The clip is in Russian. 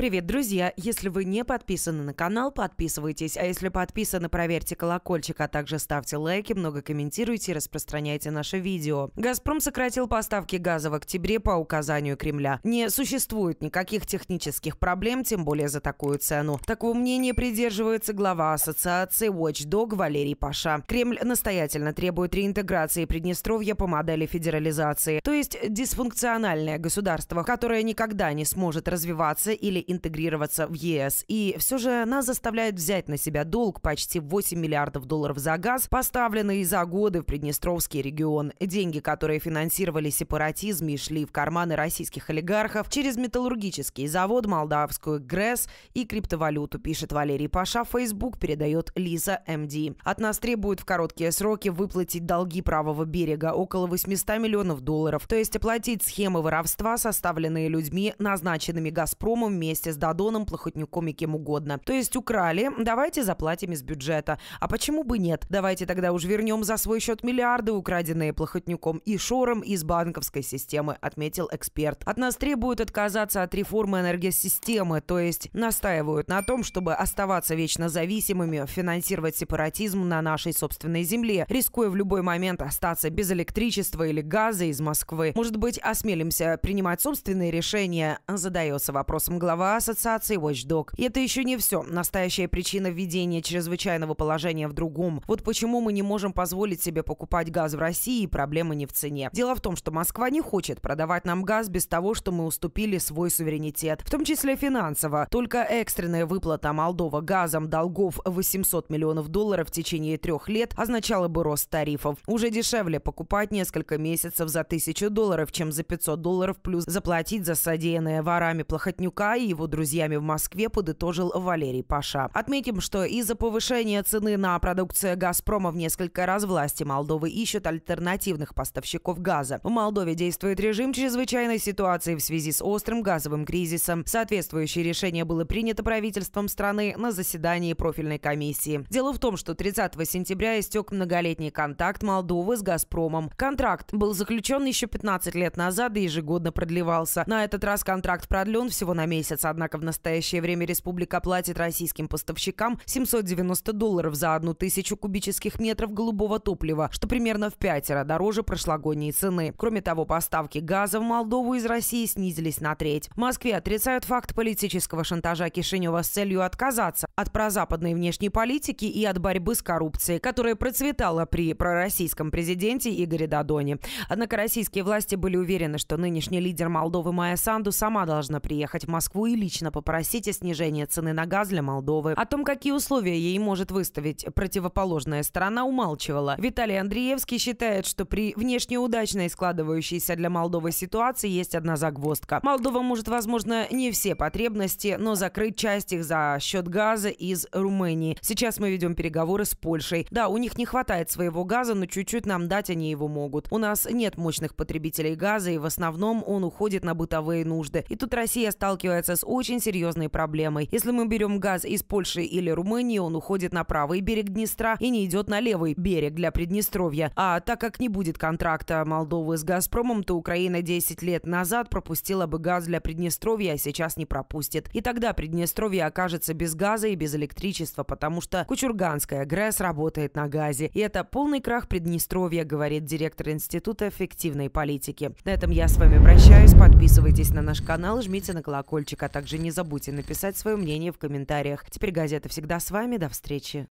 Привет, друзья! Если вы не подписаны на канал, подписывайтесь. А если подписаны, проверьте колокольчик, а также ставьте лайки, много комментируйте и распространяйте наше видео. «Газпром» сократил поставки газа в октябре по указанию Кремля. Не существует никаких технических проблем, тем более за такую цену. Такого мнения придерживается глава ассоциации Watchdog Валерий Паша. Кремль настоятельно требует реинтеграции Приднестровья по модели федерализации, то есть дисфункциональное государство, которое никогда не сможет развиваться или интегрироваться в ЕС. И все же нас заставляет взять на себя долг почти 8 миллиардов долларов за газ, поставленный за годы в Приднестровский регион. Деньги, которые финансировали сепаратизм и шли в карманы российских олигархов через металлургический завод, молдавскую ГРЭС и криптовалюту, пишет Валерий Паша. Facebook передает Лиза МД. От нас требуют в короткие сроки выплатить долги правого берега около 800 миллионов долларов, то есть оплатить схемы воровства, составленные людьми, назначенными «Газпромом» вместе вместе с Дадоном, Плохотнюком и кем угодно. То есть украли, давайте заплатим из бюджета. А почему бы нет? Давайте тогда уж вернем за свой счет миллиарды, украденные Плохотнюком и Шором из банковской системы, отметил эксперт. От нас требуют отказаться от реформы энергосистемы, то есть настаивают на том, чтобы оставаться вечно зависимыми, финансировать сепаратизм на нашей собственной земле, рискуя в любой момент остаться без электричества или газа из Москвы. Может быть, осмелимся принимать собственные решения? Задается вопросом глава ассоциации Watchdog. И это еще не все. Настоящая причина введения чрезвычайного положения в другом. Вот почему мы не можем позволить себе покупать газ в России, и проблема не в цене. Дело в том, что Москва не хочет продавать нам газ без того, что мы уступили свой суверенитет, в том числе финансово. Только экстренная выплата Молдова газом долгов 800 миллионов долларов в течение трех лет означала бы рост тарифов. Уже дешевле покупать несколько месяцев за 1000 долларов, чем за 500 долларов, плюс заплатить за содеянное ворами Плохотнюка и его его друзьями в Москве, подытожил Валерий Паша. Отметим, что из-за повышения цены на продукцию «Газпрома» в несколько раз власти Молдовы ищут альтернативных поставщиков газа. В Молдове действует режим чрезвычайной ситуации в связи с острым газовым кризисом. Соответствующее решение было принято правительством страны на заседании профильной комиссии. Дело в том, что 30 сентября истек многолетний контакт Молдовы с «Газпромом». Контракт был заключен еще 15 лет назад и ежегодно продлевался. На этот раз контракт продлен всего на месяц, однако в настоящее время республика платит российским поставщикам 790 долларов за одну тысячу кубических метров голубого топлива, что примерно в пятеро дороже прошлогодней цены. Кроме того, поставки газа в Молдову из России снизились на треть. В Москве отрицают факт политического шантажа Кишинева с целью отказаться от прозападной внешней политики и от борьбы с коррупцией, которая процветала при пророссийском президенте Игоре Дадоне. Однако российские власти были уверены, что нынешний лидер Молдовы Майя Санду сама должна приехать в Москву и лично попросить о снижении цены на газ для Молдовы. О том, какие условия ей может выставить противоположная сторона, умалчивала. Виталий Андреевский считает, что при внешне удачной складывающейся для Молдовы ситуации есть одна загвоздка. Молдова может, возможно, не все потребности, но закрыть часть их за счет газа из Румынии. Сейчас мы ведем переговоры с Польшей. Да, у них не хватает своего газа, но чуть-чуть нам дать они его могут. У нас нет мощных потребителей газа, и в основном он уходит на бытовые нужды. И тут Россия сталкивается с очень серьезной проблемой. Если мы берем газ из Польши или Румынии, он уходит на правый берег Днестра и не идет на левый берег для Приднестровья. А так как не будет контракта Молдовы с «Газпромом», то Украина 10 лет назад пропустила бы газ для Приднестровья, а сейчас не пропустит. И тогда Приднестровье окажется без газа и без электричества, потому что Кучурганская ГРЭС работает на газе. И это полный крах Приднестровья, говорит директор Института эффективной политики. На этом я с вами прощаюсь. Подписывайтесь на наш канал и жмите на колокольчик. А также не забудьте написать свое мнение в комментариях. Теперь газета всегда с вами. До встречи.